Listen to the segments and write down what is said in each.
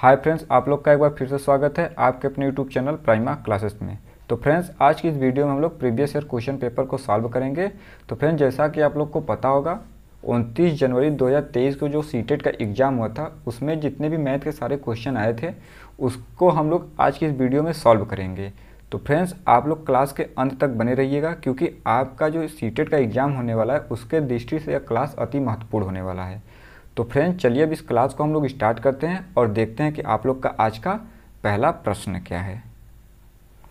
hi friends आप लोग का एक बार फिर से स्वागत है आपके अपने यूट्यूब चैनल प्राइमा क्लासेस में तो फ्रेंड्स आज की इस वीडियो में हम लोग प्रीवियस ईयर क्वेश्चन पेपर को सॉल्व करेंगे तो फ्रेंड्स जैसा कि आप लोग को पता होगा 29 जनवरी 2023 को जो सीटेट e का एग्ज़ाम हुआ था उसमें जितने भी मैथ के सारे क्वेश्चन आए थे उसको हम लोग आज की इस वीडियो में सॉल्व करेंगे तो फ्रेंड्स आप लोग क्लास के अंत तक बने रहिएगा क्योंकि आपका जो सीटेट e का एग्ज़ाम होने वाला है उसके दृष्टि से यह क्लास अति महत्वपूर्ण होने वाला है तो फ्रेंड चलिए अब इस क्लास को हम लोग स्टार्ट करते हैं और देखते हैं कि आप लोग का आज का पहला प्रश्न क्या है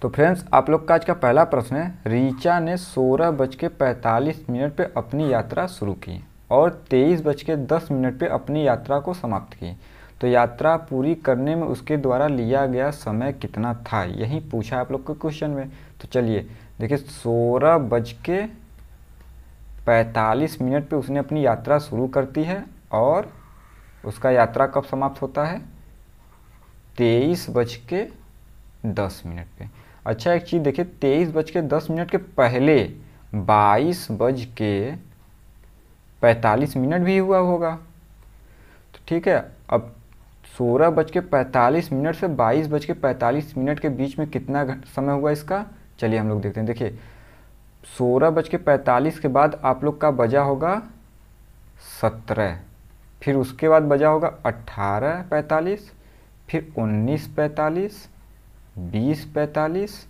तो फ्रेंड्स आप लोग का आज का पहला प्रश्न है रीचा ने सोलह बज के पैंतालीस मिनट पर अपनी यात्रा शुरू की और तेईस बज के दस मिनट पर अपनी यात्रा को समाप्त की तो यात्रा पूरी करने में उसके द्वारा लिया गया समय कितना था यही पूछा आप लोग को क्वेश्चन में तो चलिए देखिए सोलह बज के पैंतालीस मिनट पर उसने अपनी यात्रा शुरू करती है और उसका यात्रा कब समाप्त होता है तेईस बज के दस मिनट पे अच्छा एक चीज़ देखिए तेईस बज के दस मिनट के पहले बाईस बज के पैंतालीस मिनट भी हुआ होगा तो ठीक है अब सोलह बज के पैंतालीस मिनट से बाईस बज के पैंतालीस मिनट के बीच में कितना समय हुआ इसका चलिए हम लोग देखते हैं देखिए सोलह बज के पैंतालीस के बाद आप लोग का बजा होगा सत्रह फिर उसके बाद बजा होगा अट्ठारह पैंतालीस फिर उन्नीस पैंतालीस बीस पैंतालीस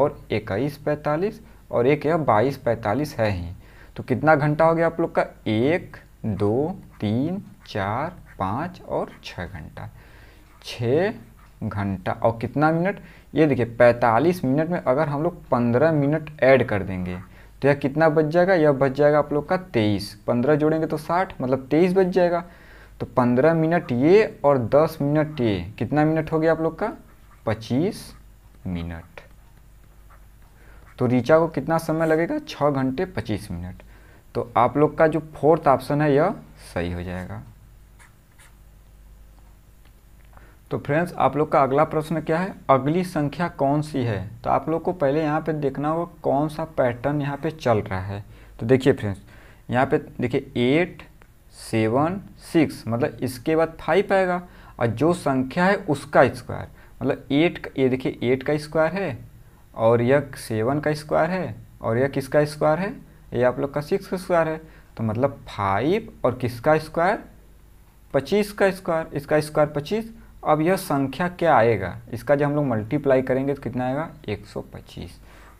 और इक्कीस पैंतालीस और एक यह बाईस पैंतालीस है ही तो कितना घंटा हो गया आप लोग का एक दो तीन चार पाँच और छः घंटा छः घंटा और कितना मिनट ये देखिए पैंतालीस मिनट में अगर हम लोग पंद्रह मिनट ऐड कर देंगे तो यह कितना बच जाएगा यह बच जाएगा आप लोग का तेईस पंद्रह जोड़ेंगे तो साठ मतलब तेईस बच जाएगा तो पंद्रह मिनट ये और दस मिनट ये कितना मिनट हो गया आप लोग का पच्चीस मिनट तो रिचा को कितना समय लगेगा छः घंटे पच्चीस मिनट तो आप लोग का जो फोर्थ ऑप्शन है यह सही हो जाएगा तो फ्रेंड्स आप लोग का अगला प्रश्न क्या है अगली संख्या कौन सी है तो आप लोग को पहले यहाँ पे देखना होगा कौन सा पैटर्न यहाँ पे चल रहा है तो देखिए फ्रेंड्स यहाँ पे देखिए एट सेवन सिक्स मतलब इसके बाद फाइव आएगा और जो संख्या है उसका स्क्वायर मतलब एट ये देखिए एट का स्क्वायर है और यह सेवन का स्क्वायर है और यह किसका स्क्वायर है ये आप लोग का सिक्स का स्क्वायर है तो मतलब फाइव और किसका स्क्वायर पच्चीस का स्क्वायर इसका स्क्वायर पच्चीस अब यह संख्या क्या आएगा इसका जब हम लोग मल्टीप्लाई करेंगे तो कितना आएगा 125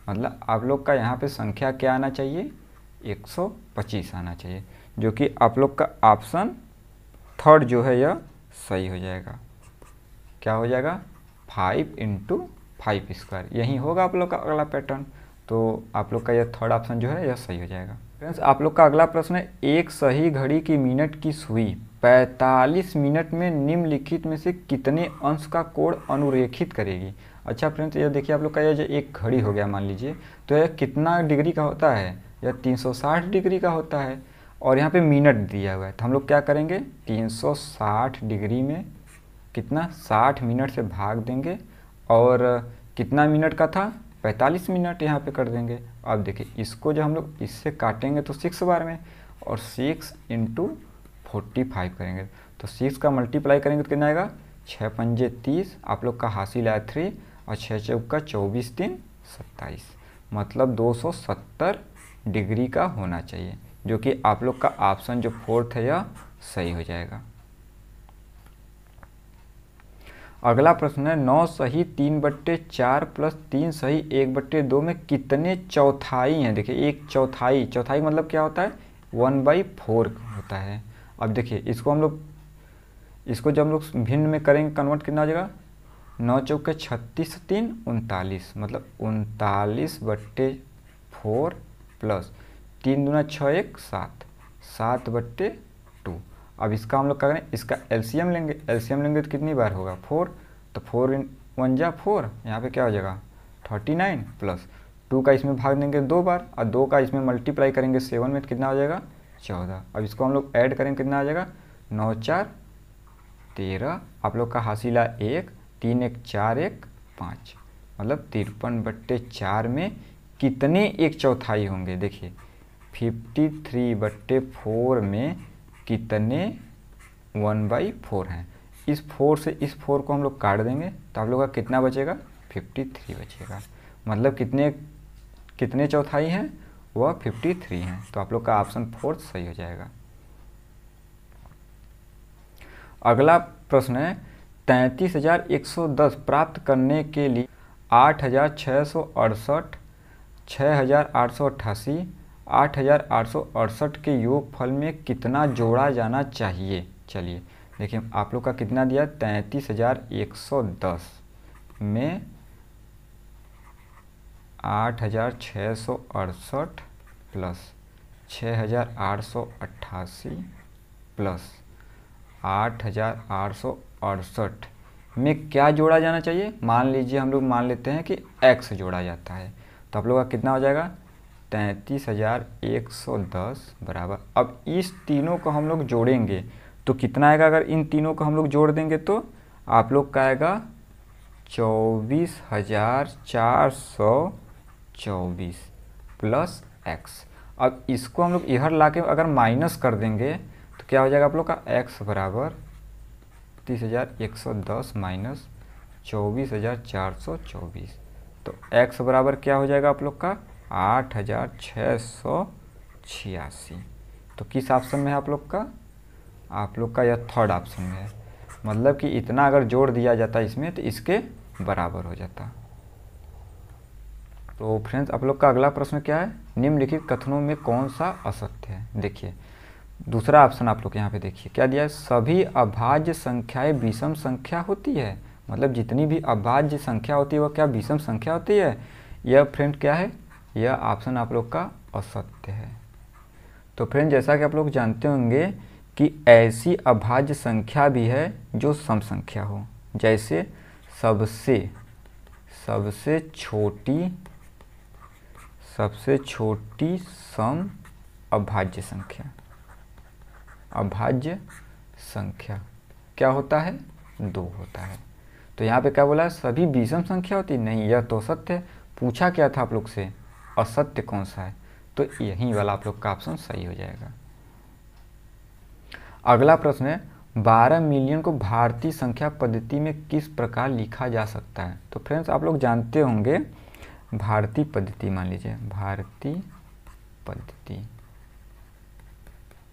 मतलब आप लोग का यहाँ पे संख्या क्या आना चाहिए 125 आना चाहिए जो कि आप लोग का ऑप्शन थर्ड जो है यह सही हो जाएगा क्या हो जाएगा फाइव इंटू फाइव स्क्वायर यही होगा आप लोग का अगला पैटर्न तो आप लोग का यह थर्ड ऑप्शन जो है यह सही हो जाएगा फ्रेंड्स आप लोग का अगला प्रश्न है एक सही घड़ी की मिनट की सुई 45 मिनट में निम्नलिखित में से कितने अंश का कोण अनुरेखित करेगी अच्छा फ्रेंड्स यह देखिए आप लोग का यह जो एक घड़ी हो गया मान लीजिए तो यह कितना डिग्री का होता है यह 360 डिग्री का होता है और यहाँ पे मिनट दिया हुआ है तो हम लोग क्या करेंगे 360 डिग्री में कितना 60 मिनट से भाग देंगे और कितना मिनट का था 45 मिनट यहाँ पे कर देंगे अब देखिए इसको जो हम लोग इससे काटेंगे तो सिक्स बार में और सिक्स इंटू फोर्टी फाइव करेंगे तो सिक्स का मल्टीप्लाई करेंगे तो कितना आएगा छः पंजे तीस आप लोग का हासिल आया थ्री और छः चौका चौबीस तीन सत्ताईस मतलब दो सौ सत्तर डिग्री का होना चाहिए जो कि आप लोग का ऑप्शन जो फोर्थ है यह सही हो जाएगा अगला प्रश्न है नौ सही तीन बट्टे चार प्लस तीन सही एक बट्टे दो में कितने चौथाई हैं देखिए एक चौथाई चौथाई मतलब क्या होता है वन बाई फोर होता है अब देखिए इसको हम लोग इसको जब हम लोग भिन्न में करेंगे कन्वर्ट कितना आ जाएगा नौ चौके छत्तीस तीन उनतालीस मतलब उनतालीस बट्टे फोर प्लस तीन दूना छः एक सात सात बट्टे टू अब इसका हम लोग क्या करें इसका एलसीएम लेंगे एलसीएम लेंगे तो कितनी बार होगा फोर तो फोर इन वन जा फोर यहाँ पर क्या हो जाएगा थर्टी नाइन प्लस टू का इसमें भाग देंगे दो बार और दो का इसमें मल्टीप्लाई करेंगे सेवन में तो कितना हो जाएगा चौदह अब इसको हम लोग ऐड करें कितना आ जाएगा नौ चार तेरह आप लोग का हासिला एक तीन एक चार एक पाँच मतलब तिरपन बट्टे चार में कितने एक चौथाई होंगे देखिए फिफ्टी थ्री बट्टे फोर में कितने वन बाई फोर हैं इस फोर से इस फोर को हम लोग काट देंगे तो आप लोग का कितना बचेगा फिफ्टी थ्री बचेगा मतलब कितने कितने चौथाई हैं वह 53 है तो आप लोग का ऑप्शन फोर्थ सही हो जाएगा अगला प्रश्न है तैंतीस हजार एक सौ दस प्राप्त करने के लिए आठ हजार छः सौ अड़सठ छः हजार आठ सौ अट्ठासी आठ हजार आठ सौ अड़सठ के योग फल में कितना जोड़ा जाना चाहिए चलिए देखिए आप लोग का कितना दिया तैंतीस हजार एक सौ दस में आठ हज़ार छः सौ अड़सठ प्लस छः हज़ार आठ सौ अट्ठासी प्लस आठ हज़ार आठ सौ अड़सठ में क्या जोड़ा जाना चाहिए मान लीजिए हम लोग मान लेते हैं कि एक्स जोड़ा जाता है तो आप लोग का कितना हो जाएगा तैंतीस हज़ार एक सौ दस बराबर अब इस तीनों को हम लोग जोड़ेंगे तो कितना आएगा अगर इन तीनों को हम लोग जोड़ देंगे तो आप लोग का आएगा चौबीस हज़ार चार सौ चौबीस प्लस एक्स अब इसको हम लोग इधर ला के अगर माइनस कर देंगे तो क्या हो जाएगा आप लोग का एक्स बराबर तीस हज़ार एक सौ दस माइनस चौबीस हज़ार चार सौ चौबीस तो एक्स बराबर क्या हो जाएगा आप लोग का आठ हज़ार छः सौ छियासी तो किस ऑप्शन में है आप लोग का आप लोग का यह थर्ड ऑप्शन में है मतलब कि इतना अगर जोड़ दिया जाता इसमें तो इसके बराबर हो जाता तो फ्रेंड्स आप लोग का अगला प्रश्न क्या है निम्नलिखित कथनों में कौन सा असत्य है देखिए दूसरा ऑप्शन आप लोग यहाँ पे देखिए क्या दिया है सभी अभाज्य संख्याएं विषम संख्या होती है मतलब जितनी भी अभाज्य संख्या होती है वह क्या विषम संख्या होती है यह फ्रेंड क्या है यह ऑप्शन आप लोग का असत्य है तो फ्रेंड जैसा कि आप लोग जानते होंगे कि ऐसी अभाज्य संख्या भी है जो सम संख्या हो जैसे सबसे सबसे छोटी सबसे छोटी सम अभाज्य संख्या अभाज्य संख्या क्या होता है दो होता है तो यहाँ पे क्या बोला सभी विषम संख्या होती नहीं यह तो सत्य पूछा क्या था आप लोग से असत्य कौन सा है तो यही वाला आप लोग का ऑप्शन सही हो जाएगा अगला प्रश्न है बारह मिलियन को भारतीय संख्या पद्धति में किस प्रकार लिखा जा सकता है तो फ्रेंड्स आप लोग जानते होंगे भारतीय पद्धति मान लीजिए भारतीय पद्धति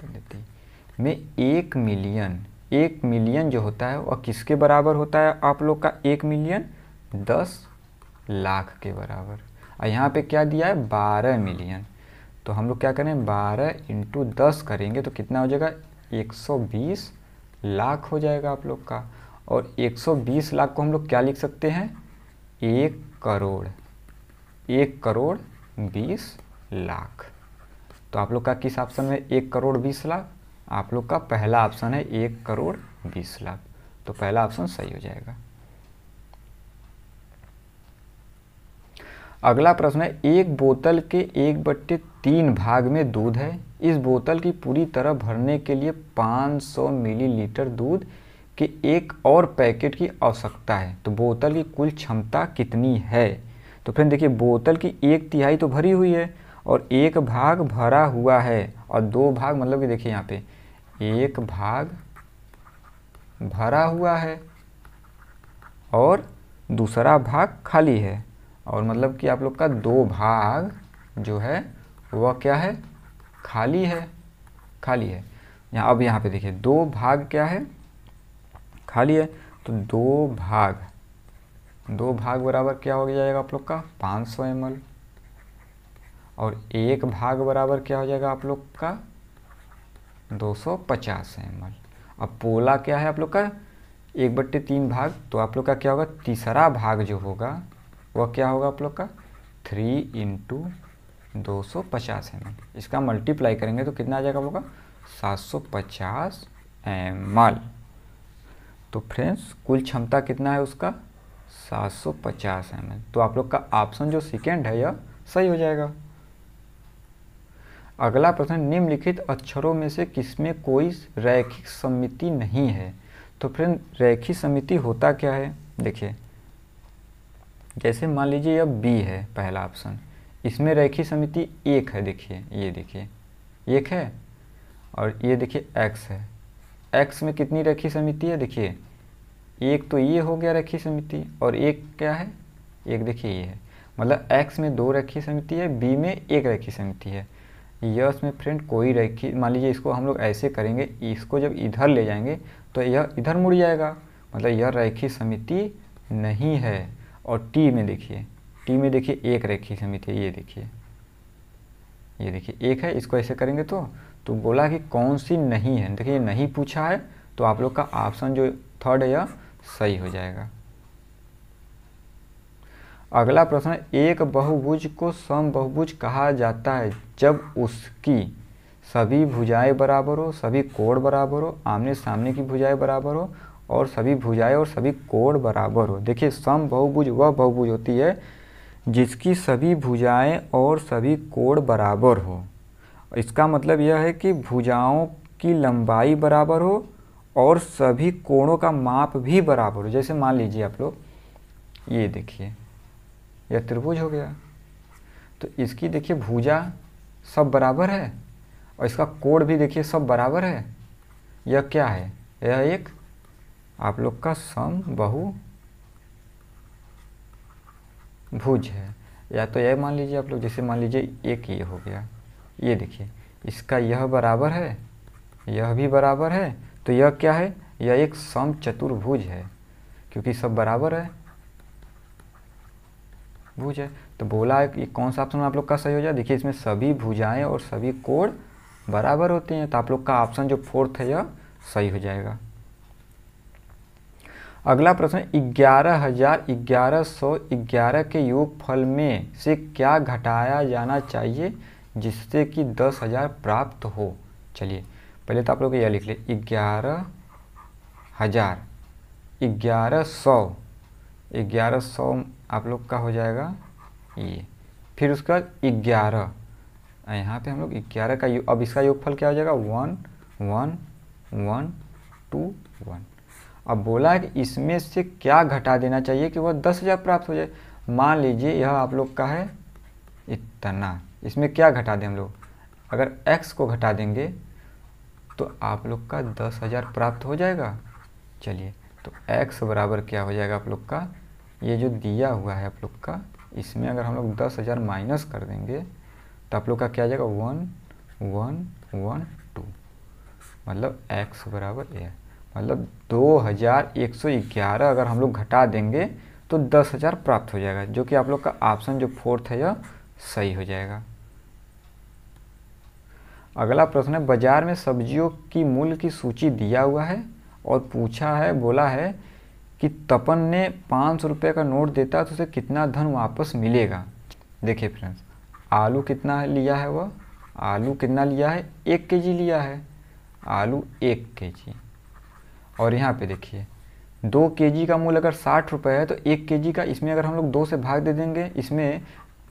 पद्धति में एक मिलियन एक मिलियन जो होता है वह किसके बराबर होता है आप लोग का एक मिलियन दस लाख के बराबर और यहाँ पे क्या दिया है बारह मिलियन तो हम लोग क्या करें बारह इंटू दस करेंगे तो कितना हो जाएगा एक सौ बीस लाख हो जाएगा आप लोग का और एक सौ बीस लाख को हम लोग क्या लिख सकते हैं एक करोड़ एक करोड़ बीस लाख तो आप लोग का किस ऑप्शन में एक करोड़ बीस लाख आप लोग का पहला ऑप्शन है एक करोड़ बीस लाख तो पहला ऑप्शन सही हो जाएगा अगला प्रश्न है एक बोतल के एक बट्टे तीन भाग में दूध है इस बोतल की पूरी तरह भरने के लिए 500 मिलीलीटर दूध के एक और पैकेट की आवश्यकता है तो बोतल की कुल क्षमता कितनी है तो फिर देखिए बोतल की एक तिहाई तो भरी हुई है और एक भाग भरा हुआ है और दो भाग मतलब कि देखिए यहाँ पे एक भाग भरा हुआ है और दूसरा भाग खाली है और मतलब कि आप लोग का दो भाग जो है वह क्या है खाली है खाली है यहाँ अब यहाँ पे देखिए दो भाग क्या है खाली है तो दो भाग दो भाग बराबर क्या हो जाएगा आप लोग का 500 सौ और एक भाग बराबर क्या हो जाएगा आप लोग का 250 सौ अब पोला क्या है आप लोग का एक बट्टे तीन भाग तो आप लोग का क्या होगा तीसरा भाग जो होगा वह क्या होगा आप लोग का थ्री इंटू दो सौ पचास एम इसका मल्टीप्लाई करेंगे तो कितना आ जाएगा होगा सात सौ पचास एम तो फ्रेंड्स कुल क्षमता कितना है उसका सात सौ पचास एम एल तो आप लोग का ऑप्शन जो सेकेंड है यह सही हो जाएगा अगला प्रश्न निम्नलिखित अक्षरों में से किसमें कोई रैखिक समिति नहीं है तो फ्रेंड रैखिक समिति होता क्या है देखिए जैसे मान लीजिए यह बी है पहला ऑप्शन इसमें रैखिक समिति एक है देखिए ये देखिए एक है और ये देखिए एक्स है एक्स में कितनी रैखिक समिति है देखिए एक तो ये हो गया रेखीय समिति और एक क्या है एक देखिए ये है मतलब एक्स में दो रेखीय समिति है बी में एक रेखीय समिति है यस में फ्रेंड कोई रेखी मान लीजिए इसको हम लोग ऐसे करेंगे इसको जब इधर ले जाएंगे तो यह इधर मुड़ जाएगा मतलब यह रेखी समिति नहीं है और टी में देखिए टी में देखिए एक रेखी समिति है ये देखिए ये देखिए एक है इसको ऐसे करेंगे तो तो बोला कि कौन सी नहीं है देखिए नहीं पूछा है तो आप लोग का ऑप्शन जो थर्ड है यह सही हो जाएगा अगला प्रश्न एक बहुभुज को सम बहुभुज कहा जाता है जब उसकी सभी भुजाएं बराबर हो सभी कोण बराबर हो आमने सामने की भुजाएं बराबर हो और सभी भुजाएं और सभी कोण बराबर हो देखिए सम बहुभुज वह बहुभुज होती है जिसकी सभी भुजाएं और सभी कोण बराबर हो इसका मतलब यह है कि भुजाओं की लंबाई बराबर हो और सभी कोणों का माप भी बराबर हो जैसे मान लीजिए आप लोग ये देखिए यह त्रिभुज हो गया तो इसकी देखिए भुजा सब बराबर है और इसका कोण भी देखिए सब बराबर है यह क्या है यह एक आप लोग का सम बहु भुज है या तो यह मान लीजिए आप लोग जैसे मान लीजिए एक ये हो गया ये देखिए इसका यह बराबर है यह भी बराबर है तो यह क्या है यह एक सम चतुर्भुज है क्योंकि सब बराबर है भुज है तो बोला है कि कौन सा ऑप्शन आप लोग का सही हो जाए देखिए इसमें सभी भुजाएं और सभी कोण बराबर होते हैं तो आप लोग का ऑप्शन जो फोर्थ है यह सही हो जाएगा अगला प्रश्न ग्यारह हजार ग्यारह सौ ग्यारह के योगफल में से क्या घटाया जाना चाहिए जिससे कि दस हजार प्राप्त हो चलिए पहले तो आप लोग यह लिख लें ग्यारह हज़ार ग्यारह सौ ग्यारह सौ आप लोग का हो जाएगा ये फिर उसके बाद ग्यारह यहाँ पे हम लोग ग्यारह का योग अब इसका योगफल क्या हो जाएगा one one one two one अब बोला है कि इसमें से क्या घटा देना चाहिए कि वह दस हज़ार प्राप्त हो जाए मान लीजिए यह आप लोग का है इतना इसमें क्या घटा दें हम लोग अगर x को घटा देंगे तो आप लोग का दस हज़ार प्राप्त हो जाएगा चलिए तो x बराबर क्या हो जाएगा आप लोग का ये जो दिया हुआ है आप लोग का इसमें अगर हम लोग दस हज़ार माइनस कर देंगे तो आप लोग का क्या आ जाएगा वन वन वन टू मतलब x बराबर ए मतलब दो हज़ार एक सौ ग्यारह अगर हम लोग घटा देंगे तो दस हज़ार प्राप्त हो जाएगा जो कि आप लोग का ऑप्शन जो फोर्थ है यह सही हो जाएगा अगला प्रश्न है बाजार में सब्जियों की मूल्य की सूची दिया हुआ है और पूछा है बोला है कि तपन ने पाँच सौ रुपये का नोट देता है तो उसे कितना धन वापस मिलेगा देखिए फ्रेंड्स आलू कितना लिया है वह आलू कितना लिया है एक के जी लिया है आलू एक के जी और यहाँ पे देखिए दो के जी का मूल्य अगर साठ रुपये है तो एक के जी का इसमें अगर हम लोग दो से भाग दे देंगे इसमें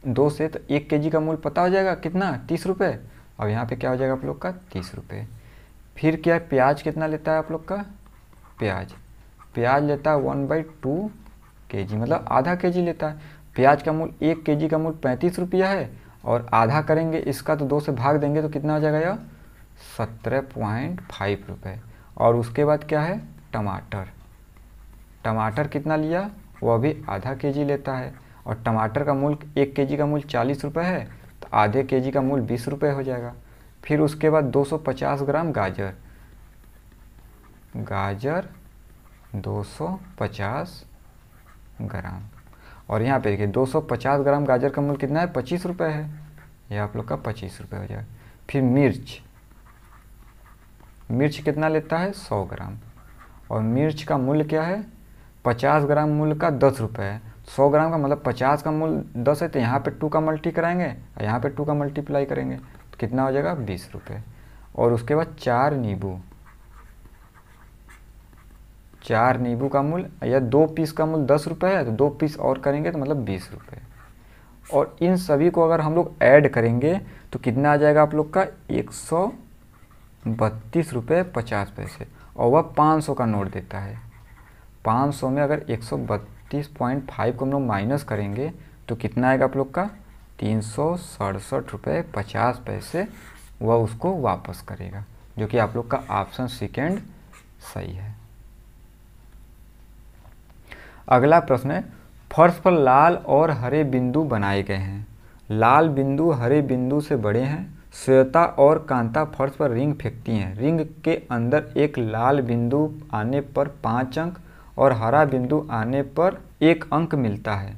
दो से तो एक के जी का मूल्य पता हो जाएगा कितना तीस रुपये अब यहाँ पे क्या हो जाएगा आप लोग का तीस रुपये फिर क्या प्याज कितना लेता है आप लोग का प्याज प्याज लेता है वन बाई टू के जी मतलब आधा के जी लेता है प्याज का मूल एक के जी का मूल पैंतीस रुपया है और आधा करेंगे इसका तो दो से भाग देंगे तो कितना हो जाएगा यह सत्रह पॉइंट फाइव रुपये और उसके बाद क्या है टमाटर टमाटर कितना लिया वो अभी आधा के जी लेता है और टमाटर का मूल एक के जी का मूल चालीस रुपये है आधे के जी का मूल बीस रुपये हो जाएगा फिर उसके बाद 250 ग्राम गाजर गाजर 250 ग्राम और यहाँ पे देखिए 250 ग्राम गाजर का मूल्य कितना है पच्चीस रुपये है यह आप लोग का पच्चीस रुपये हो जाएगा फिर मिर्च मिर्च कितना लेता है 100 ग्राम और मिर्च का मूल्य क्या है 50 ग्राम मूल्य का दस रुपये है सौ ग्राम का मतलब पचास का मूल दस है तो यहाँ पे टू का मल्टी कराएंगे और यहाँ पे टू का मल्टीप्लाई करेंगे तो कितना हो जाएगा बीस रुपये और उसके बाद चार नींबू चार नींबू का मूल या दो पीस का मूल दस रुपये है तो दो पीस और करेंगे तो मतलब बीस रुपये और इन सभी को अगर हम लोग ऐड करेंगे तो कितना आ जाएगा आप लोग का एक सौ बत्तीस रुपये पचास पैसे और वह पाँच सौ का नोट देता है पाँच सौ में अगर एक सौ बत्तीस तीस पॉइंट फाइव को हम लोग माइनस करेंगे तो कितना आएगा आप लोग का तीन सौ सड़सठ रुपये पचास पैसे वह उसको वापस करेगा जो कि आप लोग का ऑप्शन सेकेंड सही है अगला प्रश्न है फर्श पर लाल और हरे बिंदु बनाए गए हैं लाल बिंदु हरे बिंदु से बड़े हैं श्वेता और कांता फर्श पर रिंग फेंकती हैं रिंग के अंदर एक लाल बिंदु आने पर पाँच अंक और हरा बिंदु आने पर एक अंक मिलता है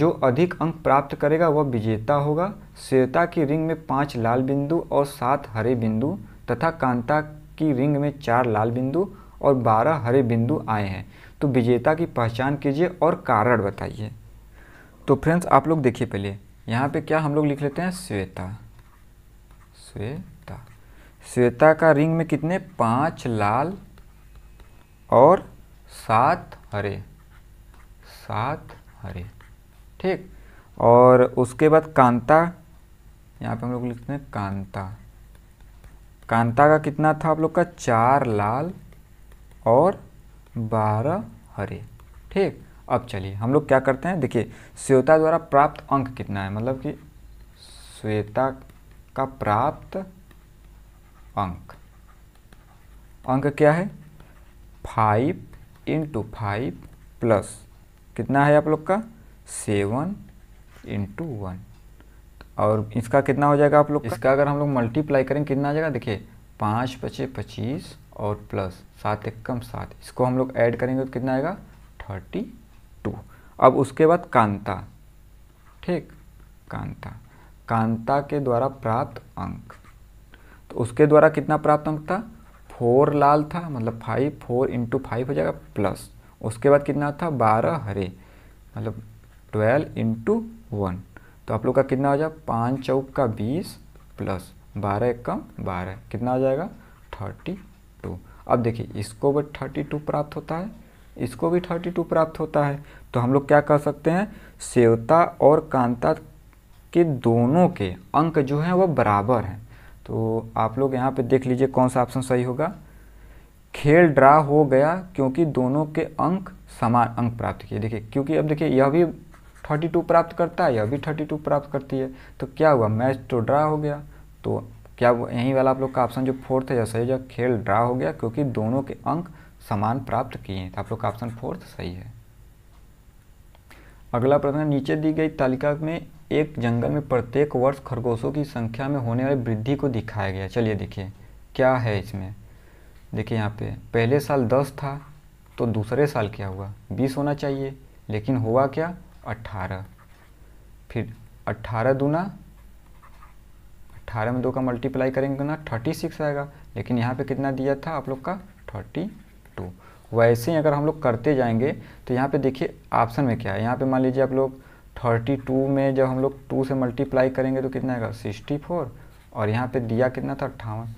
जो अधिक अंक प्राप्त करेगा वह विजेता होगा श्वेता की रिंग में पाँच लाल बिंदु और सात हरे बिंदु तथा कांता की रिंग में चार लाल बिंदु और बारह हरे बिंदु आए हैं तो विजेता की पहचान कीजिए और कारण बताइए तो फ्रेंड्स आप लोग देखिए पहले यहाँ पे क्या हम लोग लिख लेते हैं श्वेता श्वेता श्वेता का रिंग में कितने पाँच लाल और सात हरे सात हरे ठीक और उसके बाद कांता यहाँ पे हम लोग लिखते हैं कांता कांता का कितना था आप लोग का चार लाल और बारह हरे ठीक अब चलिए हम लोग क्या करते हैं देखिए श्वेता द्वारा प्राप्त अंक कितना है मतलब कि श्वेता का प्राप्त अंक अंक क्या है फाइव इंटू फाइव प्लस कितना है आप लोग का सेवन इंटू वन और इसका कितना हो जाएगा आप लोग इसका अगर हम लोग मल्टीप्लाई करें कितना आ जाएगा देखिए पाँच पचे पच्चीस और प्लस सात एक कम सात इसको हम लोग ऐड करेंगे तो कितना आएगा थर्टी टू अब उसके बाद कांता ठीक कांता कांता के द्वारा प्राप्त अंक तो उसके द्वारा कितना प्राप्त अंक था फोर लाल था मतलब फाइव फोर इंटू फाइव हो जाएगा प्लस उसके बाद कितना था बारह हरे मतलब ट्वेल्व इंटू वन तो आप लोग का कितना हो जाएगा पाँच चौक का बीस प्लस बारह एक कम बारह कितना हो जाएगा थर्टी टू अब देखिए इसको भी थर्टी टू प्राप्त होता है इसको भी थर्टी टू प्राप्त होता है तो हम लोग क्या कर सकते हैं सेवता और कांता के दोनों के अंक जो हैं वह बराबर हैं तो आप लोग यहाँ पे देख लीजिए कौन सा ऑप्शन सही होगा खेल ड्रा हो गया क्योंकि दोनों के अंक समान अंक प्राप्त किए देखिए क्योंकि अब देखिए यह भी 32 प्राप्त करता है यह भी 32 प्राप्त करती है तो क्या हुआ मैच तो ड्रा हो गया तो क्या यहीं वाला आप लोग का ऑप्शन जो फोर्थ है या सही जो खेल ड्रा हो गया क्योंकि दोनों के अंक समान प्राप्त किए हैं तो आप लोग का ऑप्शन फोर्थ सही है अगला प्रश्न नीचे दी गई तालिका में एक जंगल में प्रत्येक वर्ष खरगोशों की संख्या में होने वाली वृद्धि को दिखाया गया चलिए देखिए क्या है इसमें देखिए यहाँ पे पहले साल दस था तो दूसरे साल क्या हुआ बीस होना चाहिए लेकिन हुआ क्या अट्ठारह फिर अट्ठारह दूना अट्ठारह में दो का मल्टीप्लाई करेंगे ना थर्टी सिक्स आएगा लेकिन यहाँ पे कितना दिया था आप लोग का थर्टी टू वैसे ही अगर हम लोग करते जाएंगे तो यहाँ पे देखिए ऑप्शन में क्या है यहाँ पे मान लीजिए आप लोग थर्टी टू में जब हम लोग टू से मल्टीप्लाई करेंगे तो कितना आएगा सिक्सटी फोर और यहाँ पे दिया कितना था अट्ठावन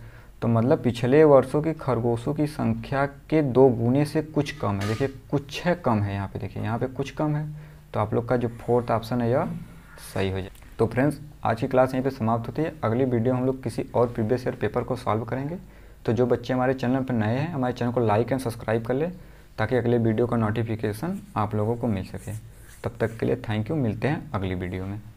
तो मतलब पिछले वर्षों की खरगोशों की संख्या के दो गुने से कुछ कम है देखिए कुछ है कम है यहाँ पे देखिए यहाँ पे कुछ कम है तो आप लोग का जो फोर्थ ऑप्शन है यह सही हो जाए तो फ्रेंड्स आज की क्लास यहीं पे समाप्त होती है अगली वीडियो हम लोग किसी और प्रीवियस ईयर पेपर को सॉल्व करेंगे तो जो बच्चे हमारे चैनल पर नए हैं हमारे चैनल को लाइक एंड सब्सक्राइब कर लें ताकि अगले वीडियो का नोटिफिकेशन आप लोगों को मिल सके तब तक के लिए थैंक यू मिलते हैं अगली वीडियो में